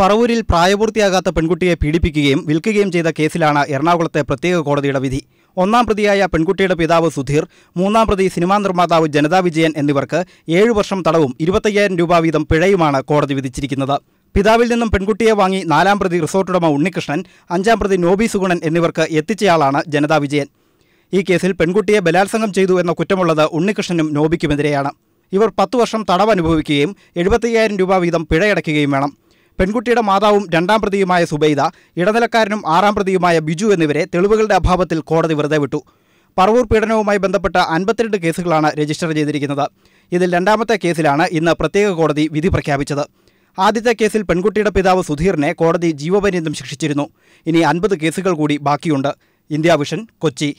പറവൂരിൽ പ്രായപൂർത്തിയാകാത്ത പെൺകുട്ടിയെ പീഡിപ്പിക്കുകയും വിൽക്കുകയും ചെയ്ത കേസിലാണ് എറണാകുളത്തെ പ്രത്യേക കോടതിയുടെ വിധി ഒന്നാം പ്രതിയായ പെൺകുട്ടിയുടെ പിതാവ് സുധീർ മൂന്നാം പ്രതി സിനിമാ നിർമ്മാതാവ് ജനതാ വിജയൻ എന്നിവർക്ക് ഏഴു വർഷം തടവും ഇരുപത്തയ്യായിരം രൂപ വീതം പിഴയുമാണ് കോടതി വിധിച്ചിരിക്കുന്നത് പിതാവിൽ നിന്നും പെൺകുട്ടിയെ വാങ്ങി നാലാം പ്രതി റിസോർട്ടുടമ ഉണ്ണികൃഷ്ണൻ അഞ്ചാം പ്രതി നോബി സുഗുണൻ എന്നിവർക്ക് എത്തിച്ചയാളാണ് ജനതാ വിജയൻ ഈ കേസിൽ പെൺകുട്ടിയെ ബലാത്സംഗം ചെയ്തു എന്ന കുറ്റമുള്ളത് ഉണ്ണികൃഷ്ണനും നോബിക്കുമെതിരെയാണ് ഇവർ പത്തു വർഷം തടവ് അനുഭവിക്കുകയും എഴുപത്തയ്യായിരം രൂപ വീതം പിഴയടയ്ക്കുകയും വേണം പെൺകുട്ടിയുടെ മാതാവും രണ്ടാം പ്രതിയുമായ സുബൈദ ഇടനിലക്കാരനും ആറാം പ്രതിയുമായ ബിജു എന്നിവരെ തെളിവുകളുടെ അഭാവത്തിൽ കോടതി വെറുതെ വിട്ടു പറവൂർ പീഡനവുമായി ബന്ധപ്പെട്ട അൻപത്തിരണ്ട് കേസുകളാണ് രജിസ്റ്റർ ചെയ്തിരിക്കുന്നത് ഇതിൽ രണ്ടാമത്തെ കേസിലാണ് ഇന്ന് പ്രത്യേക കോടതി വിധി പ്രഖ്യാപിച്ചത് ആദ്യത്തെ കേസിൽ പെൺകുട്ടിയുടെ പിതാവ് സുധീറിനെ കോടതി ജീവപര്യന്തം ശിക്ഷിച്ചിരുന്നു ഇനി അൻപത് കേസുകൾ കൂടി ബാക്കിയുണ്ട് ഇന്ത്യ വിഷൻ കൊച്ചി